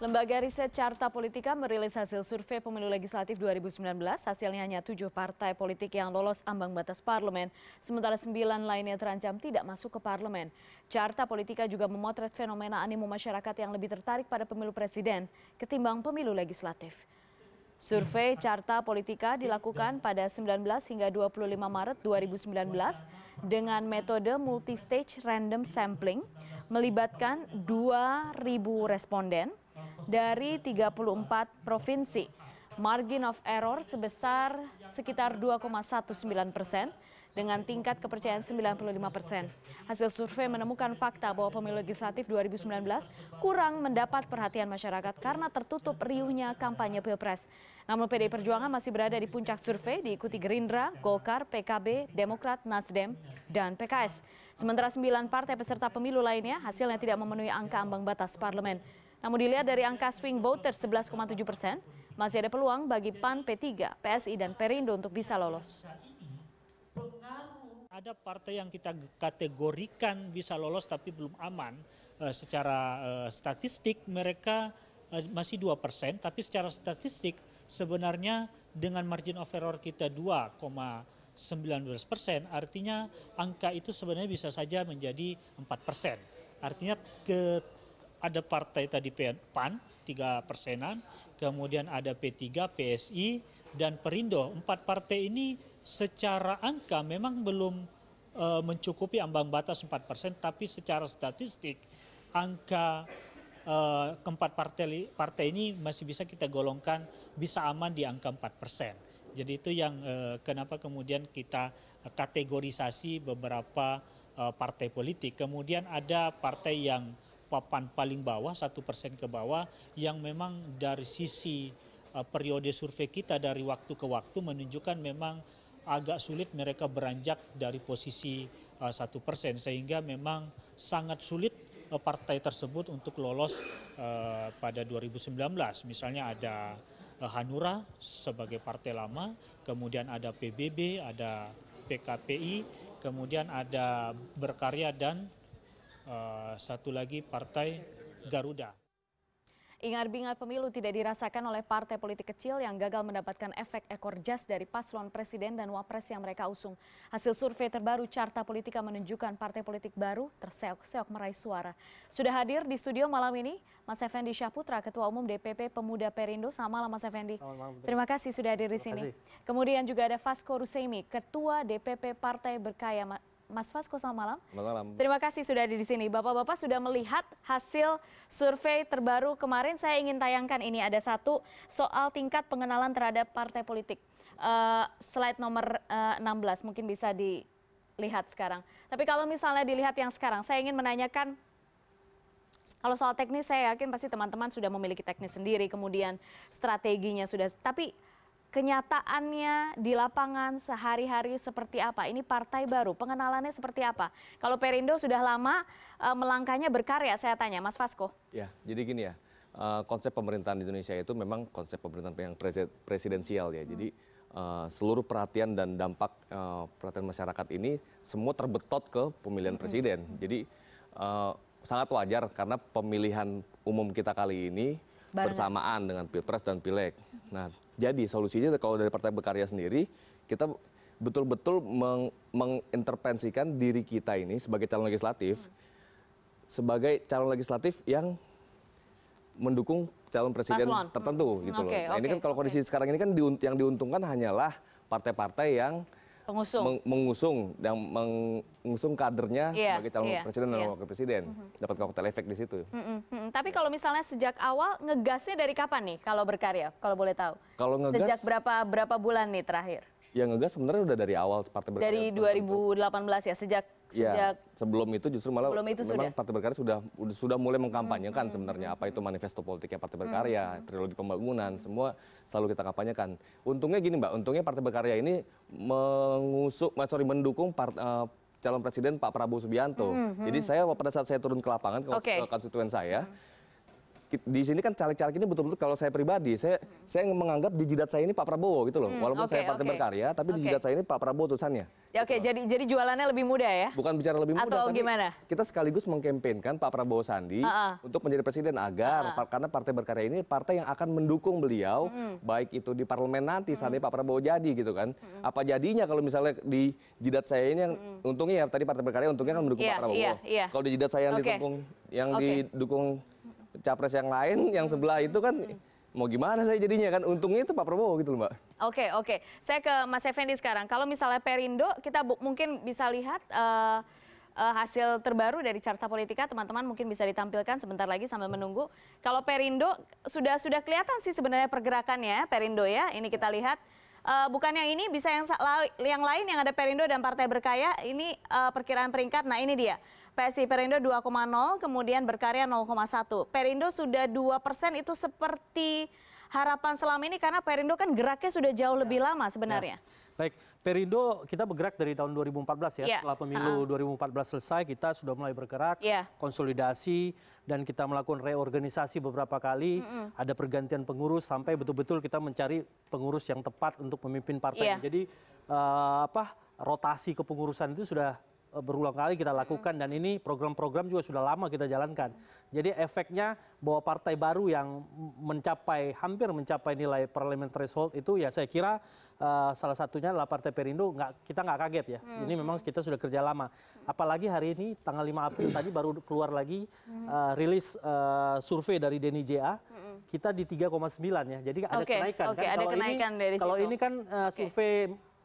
Lembaga Riset Carta Politika merilis hasil survei pemilu legislatif 2019. Hasilnya hanya tujuh partai politik yang lolos ambang batas parlemen, sementara sembilan lainnya terancam tidak masuk ke parlemen. Carta Politika juga memotret fenomena animo masyarakat yang lebih tertarik pada pemilu presiden ketimbang pemilu legislatif. Survei Carta Politika dilakukan pada 19 hingga 25 Maret 2019 dengan metode multistage random sampling melibatkan 2.000 responden dari 34 provinsi. Margin of error sebesar sekitar 2,19 persen dengan tingkat kepercayaan 95 persen. Hasil survei menemukan fakta bahwa pemilu legislatif 2019 kurang mendapat perhatian masyarakat karena tertutup riuhnya kampanye pilpres. Namun PDI Perjuangan masih berada di puncak survei diikuti Gerindra, Golkar, PKB, Demokrat, Nasdem, dan PKS. Sementara sembilan partai peserta pemilu lainnya hasilnya tidak memenuhi angka ambang batas parlemen. Namun dilihat dari angka swing voters 11,7 persen, masih ada peluang bagi PAN, P3, PSI, dan Perindo untuk bisa lolos. Ada partai yang kita kategorikan bisa lolos tapi belum aman. Eh, secara eh, statistik mereka eh, masih dua persen, tapi secara statistik sebenarnya dengan margin of error kita 2,19 persen, artinya angka itu sebenarnya bisa saja menjadi 4 persen. Artinya ke ada partai tadi PAN, tiga persenan, kemudian ada P3, PSI, dan Perindo. Empat partai ini secara angka memang belum e, mencukupi ambang batas 4 persen, tapi secara statistik angka e, keempat partai, partai ini masih bisa kita golongkan bisa aman di angka 4 persen. Jadi itu yang e, kenapa kemudian kita kategorisasi beberapa e, partai politik. Kemudian ada partai yang papan paling bawah, satu persen ke bawah, yang memang dari sisi eh, periode survei kita dari waktu ke waktu menunjukkan memang agak sulit mereka beranjak dari posisi eh, satu persen, sehingga memang sangat sulit eh, partai tersebut untuk lolos pada 2019. Misalnya ada Hanura sebagai partai lama, kemudian ada PBB, ada PKPI, kemudian ada Berkarya dan Eh, satu lagi partai Garuda. Ingat, bingar pemilu tidak dirasakan oleh partai politik kecil yang gagal mendapatkan efek ekor jas dari paslon presiden dan wapres yang mereka usung. Hasil survei terbaru Carta Politika menunjukkan partai politik baru terseok-seok meraih suara. Sudah hadir di studio malam ini Mas Effendi Syahputra, Ketua Umum DPP Pemuda Perindo. Selamat malam Mas Effendi. Malam, Terima kasih sudah hadir di sini. Kemudian juga ada Vasco Rusemi, Ketua DPP Partai Berkarya Mas Fasko, selamat malam. Selamat malam. Terima kasih sudah ada di sini. Bapak-bapak sudah melihat hasil survei terbaru kemarin. Saya ingin tayangkan ini ada satu soal tingkat pengenalan terhadap partai politik. Uh, slide nomor uh, eh, 16 mungkin bisa dilihat sekarang. Tapi kalau misalnya dilihat yang sekarang, saya ingin menanyakan kalau soal teknis saya yakin pasti teman-teman sudah memiliki teknis sendiri, kemudian strateginya sudah. Tapi kenyataannya di lapangan sehari-hari seperti apa? Ini partai baru, pengenalannya seperti apa? Kalau Perindo sudah lama eh, melangkahnya berkarya, saya tanya Mas Fasko. Ya, jadi gini ya, eh, konsep pemerintahan di Indonesia itu memang konsep pemerintahan yang presidensial ya. Hmm. Jadi eh, seluruh perhatian dan dampak perhatian masyarakat ini semua terbetot ke pemilihan hmm. presiden. Hmm. Jadi sangat wajar karena pemilihan umum kita kali ini bersamaan dengan pilpres dan pileg. Nah jadi solusinya kalau dari Partai Berkarya sendiri, kita betul-betul meng mengintervensikan diri kita ini sebagai calon legislatif, sebagai calon legislatif yang mendukung calon presiden Paslon. tertentu gitu okay, hmm, loh. Nah, okay, ini kan kalau kondisi okay. sekarang ini kan diunt yang diuntungkan hanyalah partai-partai yang Pengusung. Meng mengusung dan mengusung kadernya yeah, sebagai calon yeah, presiden dan yeah. wakil presiden. Mm -hmm. Dapat efek di situ. Mm -hmm. Tapi kalau misalnya sejak awal ngegasnya dari kapan nih kalau berkarya? Kalau boleh tahu. Kalau ngegas sejak berapa berapa bulan nih terakhir? yang ngegas sebenarnya udah dari awal Partai Berkarya. Dari 2018 ya sejak ya, sejak sebelum itu justru malah sebelum itu memang sudah. Partai Berkarya sudah sudah mulai mengkampanyekan hmm, sebenarnya hmm, apa itu hmm. manifesto politiknya Partai hmm, Berkarya, hmm. trilogi pembangunan, semua selalu kita kampanyekan. Untungnya gini Mbak, untungnya Partai Berkarya ini mengusuk eh, sorry mendukung part, uh, calon presiden Pak Prabowo Subianto. Hmm, Jadi saya pada saat saya turun ke lapangan okay. ke konstituen saya hmm di sini kan caleg-caleg ini betul-betul kalau saya pribadi saya hmm. saya menganggap di jidat saya ini Pak Prabowo gitu loh. Hmm, Walaupun okay, saya partai okay. berkarya tapi okay. di jidat saya ini Pak Prabowo tulisannya. Ya oke, gitu okay, jadi jadi jualannya lebih mudah ya? Bukan bicara lebih mudah Atau gimana? Kita sekaligus mengkampanyekan Pak Prabowo Sandi uh -uh. untuk menjadi presiden agar uh -uh. karena partai berkarya ini partai yang akan mendukung beliau hmm. baik itu di parlemen nanti hmm. Pak Prabowo jadi gitu kan. Hmm. Apa jadinya kalau misalnya di jidat saya ini yang hmm. untungnya ya tadi partai berkarya untungnya kan mendukung yeah, Pak Prabowo. Yeah, yeah. Kalau di jidat saya yang okay. didukung yang okay. didukung capres yang lain yang sebelah itu kan mau gimana saya jadinya kan untungnya itu Pak Prabowo gitu loh Mbak. Oke okay, oke, okay. saya ke Mas Effendi sekarang. Kalau misalnya Perindo kita mungkin bisa lihat uh, uh, hasil terbaru dari Carta Politika teman-teman mungkin bisa ditampilkan sebentar lagi sambil menunggu. Kalau Perindo sudah sudah kelihatan sih sebenarnya pergerakannya Perindo ya. Ini kita lihat uh, bukan yang ini, bisa yang yang lain yang ada Perindo dan Partai Berkarya. Ini uh, perkiraan peringkat. Nah, ini dia. PSI Perindo 2,0, kemudian Berkarya 0,1. Perindo sudah 2 persen itu seperti harapan selama ini karena Perindo kan geraknya sudah jauh lebih ya. lama sebenarnya. Ya. Baik, Perindo kita bergerak dari tahun 2014 ya. ya. Setelah pemilu ha. 2014 selesai, kita sudah mulai bergerak, ya. konsolidasi dan kita melakukan reorganisasi beberapa kali. Mm -mm. Ada pergantian pengurus sampai betul-betul kita mencari pengurus yang tepat untuk memimpin partai. Ya. Jadi uh, apa rotasi kepengurusan itu sudah eh, berulang kali kita lakukan dan ini program-program juga sudah lama kita jalankan. Jadi efeknya bahwa partai baru yang mencapai hampir mencapai nilai parliamentary threshold itu ya saya kira Eh, salah satunya adalah Partai Perindo nggak kita nggak kaget ya. Hmm. Ini memang kita sudah kerja lama. Apalagi hari ini tanggal 5 April tadi baru keluar lagi uh, rilis uh, survei dari DNIJA. Hmm kita di 3,9 ya. Jadi ada okay, kenaikan okay, kan. Ada kalau kenaikan ini dari kalau situ. ini kan uh, survei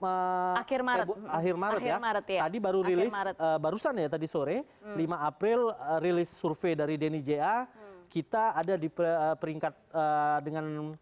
Uh, akhir Maret. Febu hmm. akhir Maret akhir ya. Maret ya. Tadi baru rilis uh, barusan ya tadi sore hmm. 5 April uh, rilis survei dari Deni JA. Kita ada di peringkat uh, dengan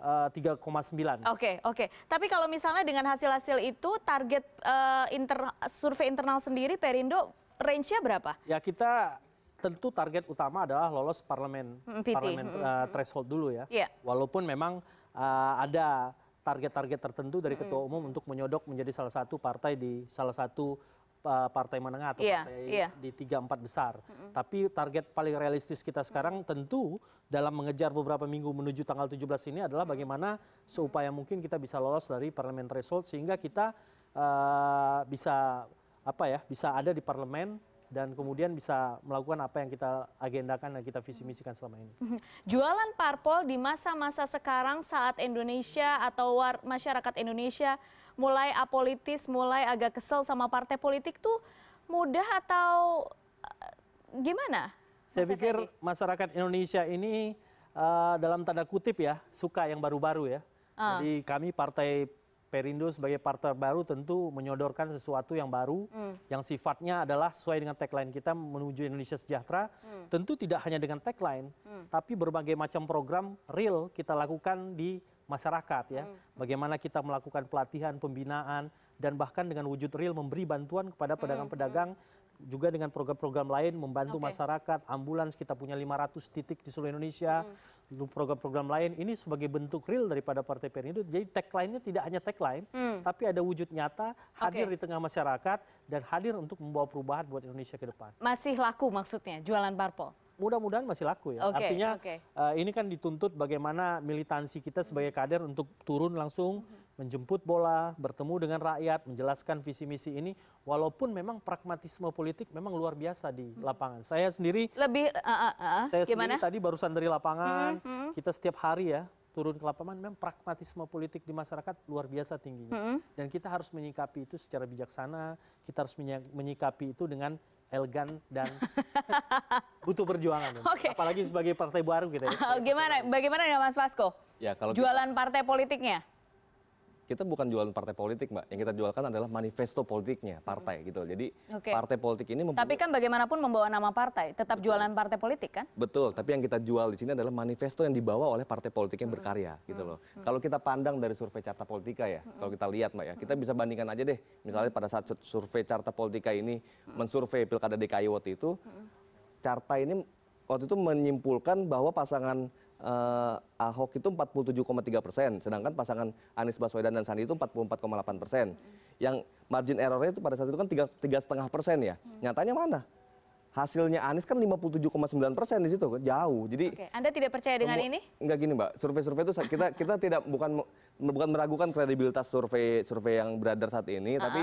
3,9. Eh, oke, oke. Tapi kalau misalnya dengan hasil-hasil itu target uh, inter, survei internal sendiri Perindo range-nya berapa? Ya kita tentu target utama adalah lolos parlemen hmm, PT. parlemen uh, threshold dulu ya. Yeah. Walaupun memang uh, ada target-target tertentu dari ketua umum untuk menyodok menjadi salah satu partai di salah satu partai menengah atau iya, partai iya. di tiga empat besar. Tapi target paling realistis kita sekarang tentu dalam mengejar beberapa minggu menuju tanggal 17 ini adalah bagaimana seupaya mungkin kita bisa lolos dari parlemen threshold sehingga kita uh, bisa apa ya bisa ada di parlemen dan kemudian bisa melakukan apa yang kita agendakan dan kita visi misikan selama ini. Jualan parpol di masa-masa sekarang saat Indonesia atau masyarakat Indonesia mulai apolitis, mulai agak kesel sama partai politik tuh mudah atau eh, gimana? Saya pikir Fendi? masyarakat Indonesia ini uh, dalam tanda kutip ya suka yang baru-baru ya. Uh. Jadi kami partai Perindo sebagai partai baru tentu menyodorkan sesuatu yang baru, mm. yang sifatnya adalah sesuai dengan tagline kita menuju Indonesia sejahtera. Mm. Tentu tidak hanya dengan tagline, mm. tapi berbagai macam program real kita lakukan di masyarakat ya hmm. bagaimana kita melakukan pelatihan pembinaan dan bahkan dengan wujud real memberi bantuan kepada hmm, pedagang pedagang hmm. juga dengan program-program lain membantu masyarakat ambulans kita punya 500 titik di seluruh Indonesia program-program lain ini sebagai bentuk real daripada Partai Perindo jadi tagline-nya tidak hanya tagline tapi ada wujud nyata hadir di tengah masyarakat dan hadir untuk membawa perubahan buat Indonesia ke depan masih laku maksudnya jualan parpol mudah-mudahan masih laku ya. Okay, Artinya okay. Uh, eh, ini kan dituntut bagaimana militansi kita sebagai kader untuk turun langsung menjemput bola, bertemu dengan rakyat, menjelaskan visi misi ini walaupun memang pragmatisme politik memang luar biasa di hmm. lapangan. Saya sendiri lebih uh, uh, uh, saya gimana? sendiri tadi barusan dari lapangan, mm -hmm. kita setiap hari ya turun ke lapangan memang pragmatisme politik di masyarakat luar biasa tingginya. Mm -hmm. Dan kita harus menyikapi itu secara bijaksana, kita harus menyikapi itu dengan elegan dan butuh perjuangan. Okay. Apalagi sebagai partai baru kita. Ya. Gimana? Bagaimana dengan Mas Fasko? Ya, kalau jualan kita... partai politiknya? kita bukan jualan partai politik mbak yang kita jualkan adalah manifesto politiknya mm-hmm. partai gitu jadi okay. partai politik ini mempunyai... tapi kan bagaimanapun membawa nama partai tetap betul. jualan partai politik kan betul tapi yang kita jual di sini adalah manifesto yang dibawa oleh partai politik yang mm-hmm. berkarya hmm. gitu loh hmm. kalau kita pandang dari survei carta politika ya hmm. kalau kita lihat mbak ya kita mm-hmm. bisa bandingkan aja deh misalnya pada saat survei carta politika ini mensurvei pilkada DKI waktu itu carta ini waktu itu menyimpulkan bahwa pasangan eh, Ahok itu 47,3 persen, sedangkan pasangan Anies Baswedan dan Sandi itu 44,8 persen. Yang margin errornya itu pada saat itu kan tiga setengah persen ya. Hmm. Nyatanya mana? Hasilnya Anies kan 57,9 persen di situ, jauh. Jadi Oke. Anda tidak percaya dengan ini? Enggak gini mbak, survei-survei itu kita kita tidak bukan bukan meragukan kredibilitas survei survei yang beredar saat ini, uh -huh. tapi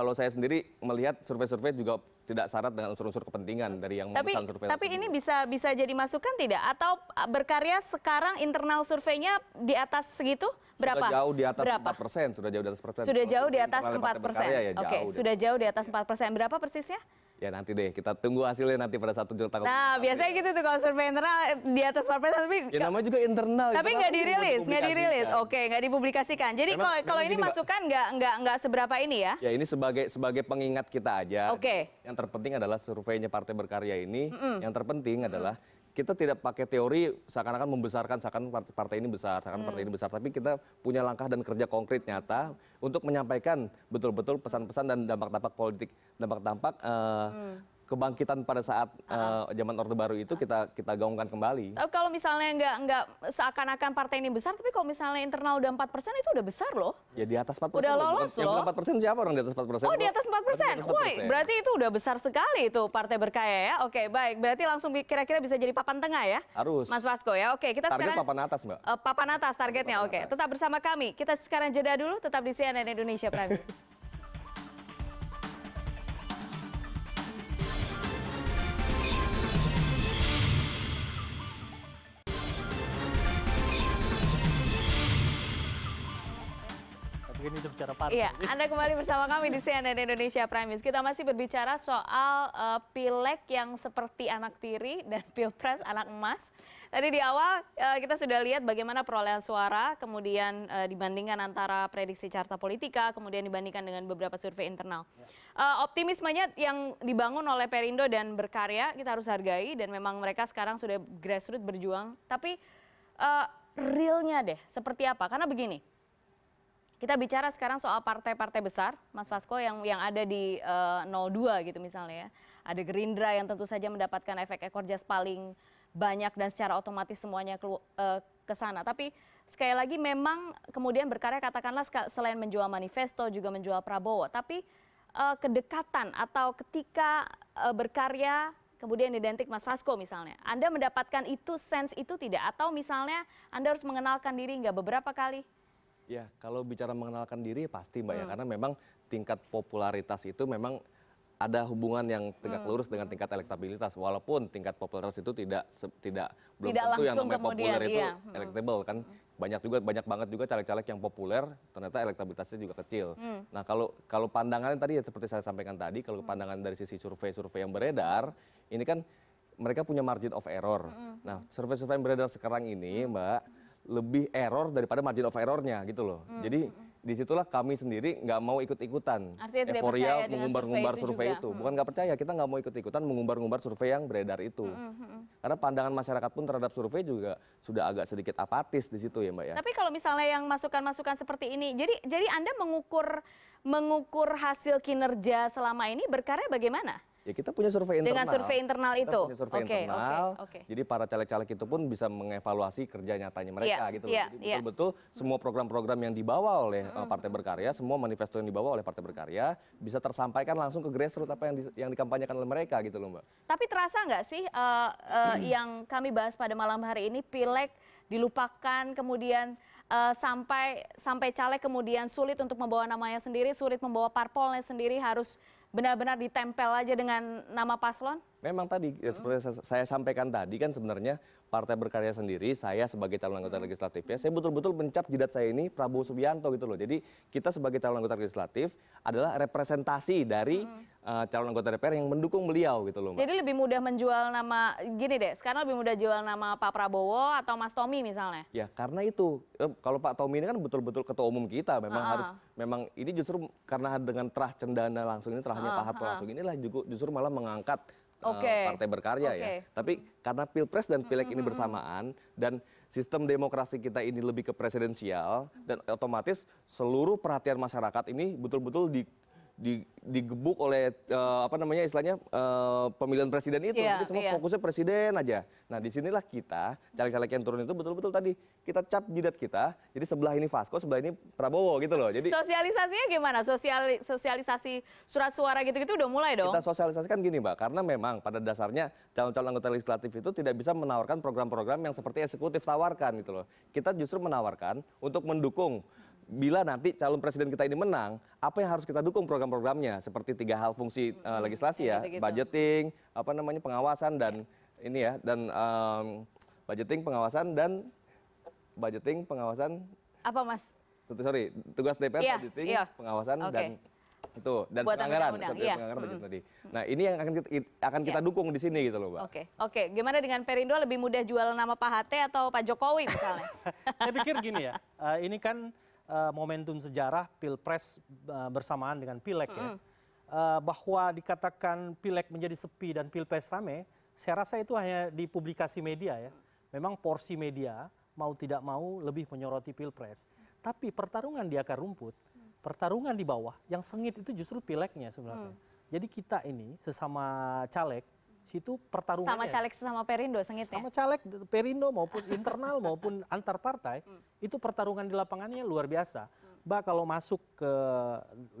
kalau saya sendiri melihat survei-survei juga tidak syarat dengan unsur-unsur kepentingan dari yang tapi, survei. Tapi ini bisa bisa jadi masukan tidak? Atau ah, berkarya sekarang internal surveinya di atas segitu? Berapa? Sudah jauh di atas Berapa? persen. Sudah jauh di atas empat persen. Sudah jauh di atas empat persen. Ya Oke, sudah jauh di atas empat persen. Berapa persisnya? Ya nanti deh, kita tunggu hasilnya nanti pada satu juta. Nah, biasanya gitu tuh kalau survei internal eh, di atas parpres tapi ya namanya juga internal. Tapi kan nggak dirilis, nggak dirilis. Oke, nggak dipublikasikan. Jadi kalau kalau ini masukan nggak nggak nggak seberapa ini ya? Ya ini sebagai sebagai pengingat kita aja. Oke. Yang terpenting adalah surveinya Partai Berkarya ini. Yang terpenting adalah kita tidak pakai teori seakan-akan membesarkan seakan partai ini besar, seakan hmm. partai ini hmm. besar, tapi kita punya langkah dan kerja konkret nyata untuk menyampaikan betul-betul pesan-pesan dan dampak-dampak politik, dampak-dampak uh, hmm kebangkitan pada saat uh, zaman Orde Baru itu ah, kita kita gaungkan kembali. Tapi kalau misalnya nggak nggak seakan-akan partai ini besar, tapi kalau misalnya internal udah empat persen itu udah besar loh. Ya di atas empat persen. Udah lolos loh. Yang 4 persen siapa orang di atas empat persen? Oh di atas empat persen. Woi berarti itu udah besar sekali itu partai berkaya ya. Oke baik berarti langsung kira-kira bisa jadi papan tengah ya. Harus. Mas Vasco ya. Oke kita Target sekarang. Target papan atas mbak. Uh, papan atas targetnya. Papan Oke atas. tetap bersama kami. Kita sekarang jeda dulu tetap di CNN Indonesia Prime bicara partai. Iya, Anda kembali bersama kami di CNN Indonesia Prime News. Kita masih berbicara soal uh, eh, pilek yang seperti anak tiri dan pilpres anak emas. Tadi di awal uh, kita sudah lihat bagaimana perolehan suara, kemudian uh, dibandingkan antara prediksi carta politika, kemudian dibandingkan dengan beberapa survei internal. Uh, optimismenya yang dibangun oleh Perindo dan Berkarya kita harus hargai dan memang mereka sekarang sudah grassroots berjuang. Tapi uh, realnya deh seperti apa? Karena begini, kita bicara sekarang soal partai-partai besar, Mas Fasko yang yang ada di uh, eh, 02 gitu misalnya ya. Ada Gerindra yang tentu saja mendapatkan efek ekor jas paling banyak dan secara otomatis semuanya eh, ke, uh, sana. Tapi sekali lagi memang kemudian berkarya katakanlah selain menjual manifesto juga menjual Prabowo, tapi uh, kedekatan atau ketika uh, berkarya kemudian identik Mas Fasko misalnya. Anda mendapatkan itu, sense itu tidak? Atau misalnya Anda harus mengenalkan diri nggak beberapa kali? Ya, kalau bicara mengenalkan diri pasti Mbak ya. hmm. ya, karena memang tingkat popularitas itu memang ada hubungan yang tegak hmm. lurus hmm. dengan tingkat elektabilitas walaupun tingkat popularitas itu tidak se, tidak belum tidak tentu yang namanya kemudian, populer itu iya. Hmm. kan hmm. banyak juga banyak banget juga caleg-caleg yang populer ternyata elektabilitasnya juga kecil. Hmm. Nah, kalau kalau pandangannya tadi ya seperti saya sampaikan tadi kalau pandangan dari sisi survei-survei yang beredar ini kan mereka punya margin of error. Nah, survei-survei yang beredar sekarang ini Mbak lebih error daripada margin of errornya gitu loh. Hmm. Jadi hmm, hmm. disitulah kami sendiri nggak mau ikut-ikutan euforia mengumbar-ngumbar survei itu. Survei itu. Hmm. Bukan nggak percaya, kita nggak mau ikut-ikutan mengumbar-ngumbar survei yang beredar itu. Hmm, hmm. Karena pandangan masyarakat pun terhadap survei juga sudah agak sedikit apatis di situ ya Mbak ya. Tapi kalau misalnya yang masukan-masukan seperti ini, jadi jadi Anda mengukur mengukur hasil kinerja selama ini berkarya bagaimana? Ya kita punya survei internal. Dengan survei internal itu. punya survei okay, internal. Okay, okay. Jadi para caleg-caleg itu pun bisa mengevaluasi kerja nyatanya mereka yeah, gitu. Yeah, iya, iya. betul-betul yeah. semua program-program yang dibawa oleh mm. Partai Berkarya, semua manifesto yang dibawa oleh Partai Berkarya bisa tersampaikan langsung ke grassroots apa yang di, yang dikampanyekan oleh mereka gitu loh, Mbak. Tapi terasa nggak sih uh, uh, yang kami bahas pada malam hari ini pileg dilupakan kemudian uh, sampai sampai caleg kemudian sulit untuk membawa namanya sendiri, sulit membawa parpolnya sendiri harus benar-benar ditempel aja dengan nama paslon? Memang tadi ya, seperti saya sampaikan tadi kan sebenarnya Partai Berkarya sendiri, saya sebagai calon anggota hmm. legislatif ya, saya betul-betul mencap jidat saya ini Prabowo Subianto gitu loh. Jadi kita sebagai calon anggota legislatif adalah representasi dari hmm. uh, calon anggota DPR yang mendukung beliau gitu loh. Mbak. Jadi lebih mudah menjual nama gini deh, sekarang lebih mudah jual nama Pak Prabowo atau Mas Tommy misalnya. Ya karena itu eh, kalau Pak Tommy ini kan betul-betul ketua umum kita, memang uh ah. -huh. harus memang ini justru karena dengan terah cendana langsung ini terahnya uh -huh. Pak Harto langsung inilah justru malah mengangkat Eh, partai berkarya ya tapi karena pilpres dan pileg ini bersamaan dan sistem demokrasi kita ini lebih ke presidensial dan otomatis seluruh perhatian masyarakat ini betul betul di digebuk oleh uh, apa namanya istilahnya uh, pemilihan presiden itu yeah, jadi semua yeah. fokusnya presiden aja nah disinilah kita caleg-caleg yang turun itu betul-betul tadi kita cap jidat kita jadi sebelah ini Vasco sebelah ini Prabowo gitu loh jadi sosialisasinya gimana sosial sosialisasi surat suara gitu-gitu udah mulai dong kita sosialisasikan gini mbak karena memang pada dasarnya calon-calon anggota legislatif itu tidak bisa menawarkan program-program yang seperti eksekutif tawarkan gitu loh kita justru menawarkan untuk mendukung bila nanti calon presiden kita ini menang, apa yang harus kita dukung program-programnya seperti tiga hal fungsi hmm, uh, legislasi ya, gitu budgeting, apa namanya pengawasan dan yeah. ini ya dan um, budgeting pengawasan dan budgeting pengawasan apa mas? Sorry, tugas DPR yeah, budgeting yeah. pengawasan okay. dan itu dan Buat penganggaran, undang -undang. Iya. penganggaran budget hmm. tadi. Nah ini yang akan kita, akan kita yeah. dukung di sini gitu loh, pak Oke, okay. oke. Okay. Gimana dengan Perindo lebih mudah jual nama Pak Hate atau Pak Jokowi misalnya? Saya pikir gini ya, uh, ini kan uh, momentum sejarah pilpres uh, bersamaan dengan pileg mm ya. Uh, bahwa dikatakan pileg menjadi sepi dan pilpres rame, saya rasa itu hanya di publikasi media ya. Memang porsi media mau tidak mau lebih menyoroti pilpres. Tapi pertarungan di akar rumput, pertarungan di bawah, yang sengit itu justru pileknya sebenarnya. Hmm. Jadi kita ini sesama caleg situ pertarungan sama caleg sama Perindo sengitnya sama caleg Perindo maupun internal maupun antar partai hmm. itu pertarungan di lapangannya luar biasa hmm. bah kalau masuk ke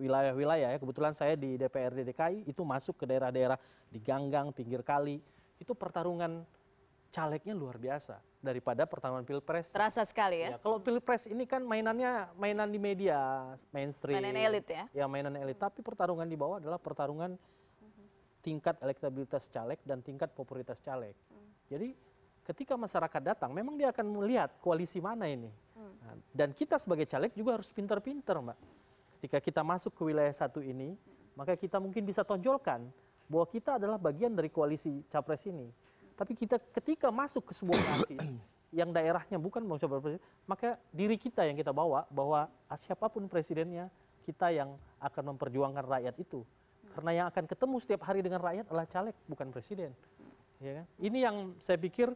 wilayah-wilayah ya kebetulan saya di DPRD DKI itu masuk ke daerah-daerah di ganggang pinggir kali itu pertarungan calegnya luar biasa daripada pertarungan pilpres. Terasa sekali ya. ya kalau pilpres ini kan mainannya mainan di media mainstream. Mainan elit ya. Ya mainan elit. Tapi pertarungan di bawah adalah pertarungan tingkat elektabilitas caleg dan tingkat popularitas caleg. Hmm. Jadi ketika masyarakat datang, memang dia akan melihat koalisi mana ini. Hmm. Nah, dan kita sebagai caleg juga harus pintar-pintar, Mbak. Ketika kita masuk ke wilayah satu ini, hmm. maka kita mungkin bisa tonjolkan bahwa kita adalah bagian dari koalisi capres ini. Tapi kita ketika masuk ke sebuah nasi yang daerahnya bukan bangsa presiden, maka diri kita yang kita bawa bahwa siapapun presidennya, kita yang akan memperjuangkan rakyat itu karena yang akan ketemu setiap hari dengan rakyat adalah caleg bukan presiden ya kan? ini yang saya pikir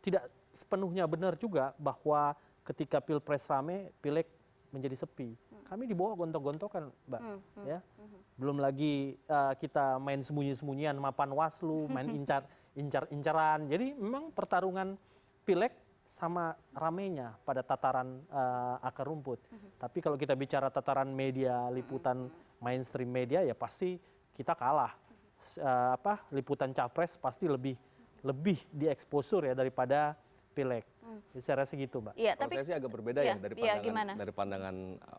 tidak sepenuhnya benar juga bahwa ketika pilpres rame pileg menjadi sepi hmm. kami dibawa gontok-gontokan mbak hmm, hmm, ya hmm. belum lagi uh, kita main sembunyi-sembunyian mapan waslu main incar incar incaran jadi memang pertarungan pileg sama ramenya pada tataran uh, akar rumput. Mm -hmm. Tapi kalau kita bicara tataran media, liputan hmm, hmm. mainstream media ya pasti kita kalah eh, liputan capres pasti lebih lebih dieksposur ya daripada pileg hmm. saya rasa gitu mbak ya, tapi, saya sih agak berbeda ya, ya dari iya, pandangan ya, dari pandangan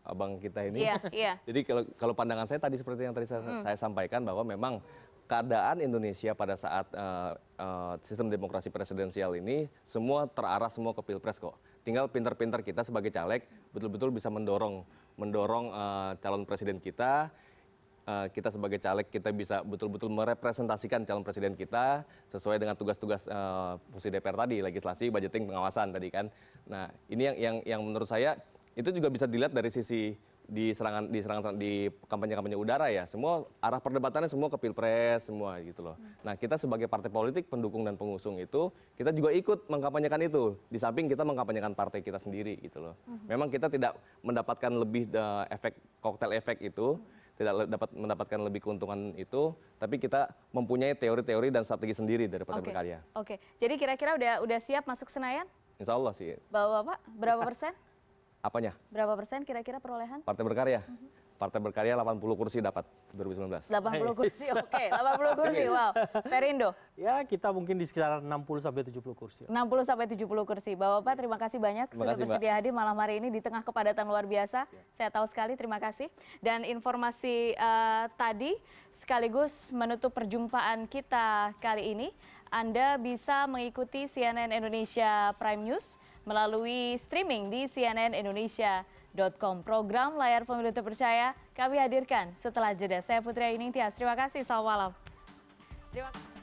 abang kita ini ya, ya. jadi kalau kalau pandangan saya tadi seperti yang tadi saya, hmm. saya sampaikan bahwa memang keadaan Indonesia pada saat uh, uh, sistem demokrasi presidensial ini semua terarah semua ke pilpres kok tinggal pinter-pinter kita sebagai caleg betul-betul bisa mendorong mendorong uh, calon presiden kita uh, kita sebagai caleg kita bisa betul-betul merepresentasikan calon presiden kita sesuai dengan tugas-tugas uh, fungsi DPR tadi, legislasi, budgeting, pengawasan tadi kan. Nah, ini yang yang yang menurut saya itu juga bisa dilihat dari sisi di serangan di serangan di kampanye-kampanye udara ya. Semua arah perdebatannya semua ke Pilpres semua gitu loh. Nah, kita sebagai partai politik pendukung dan pengusung itu kita juga ikut mengkampanyekan itu. Di samping kita mengkampanyekan partai kita sendiri gitu loh. Mhm. Memang kita tidak mendapatkan lebih eh, efek koktel efek itu tidak dapat mendapatkan lebih keuntungan itu, tapi kita mempunyai teori-teori dan strategi sendiri daripada okay. berkarya. Oke, okay. jadi kira-kira udah udah siap masuk Senayan? Insya Allah sih. Bapak-bapak berapa persen? Apanya? Berapa persen kira-kira perolehan? Partai berkarya. Mm -hmm. Partai Berkarya 80 kursi dapat 2019. 80 kursi, oke. Okay. 80 kursi, wow. Perindo? Ya, kita mungkin di sekitar 60 sampai 70 kursi. 60 sampai 70 kursi. Bapak-Bapak, terima kasih banyak terima sudah bersedia Mbak. hadir malam hari ini di tengah kepadatan luar biasa. Ya. Saya tahu sekali, terima kasih. Dan informasi uh, tadi sekaligus menutup perjumpaan kita kali ini. Anda bisa mengikuti CNN Indonesia Prime News melalui streaming di CNN Indonesia com. Program Layar Pemilu Terpercaya kami hadirkan setelah jeda. Saya Putri Aini Tias. Terima kasih. Selamat malam. Terima kasih.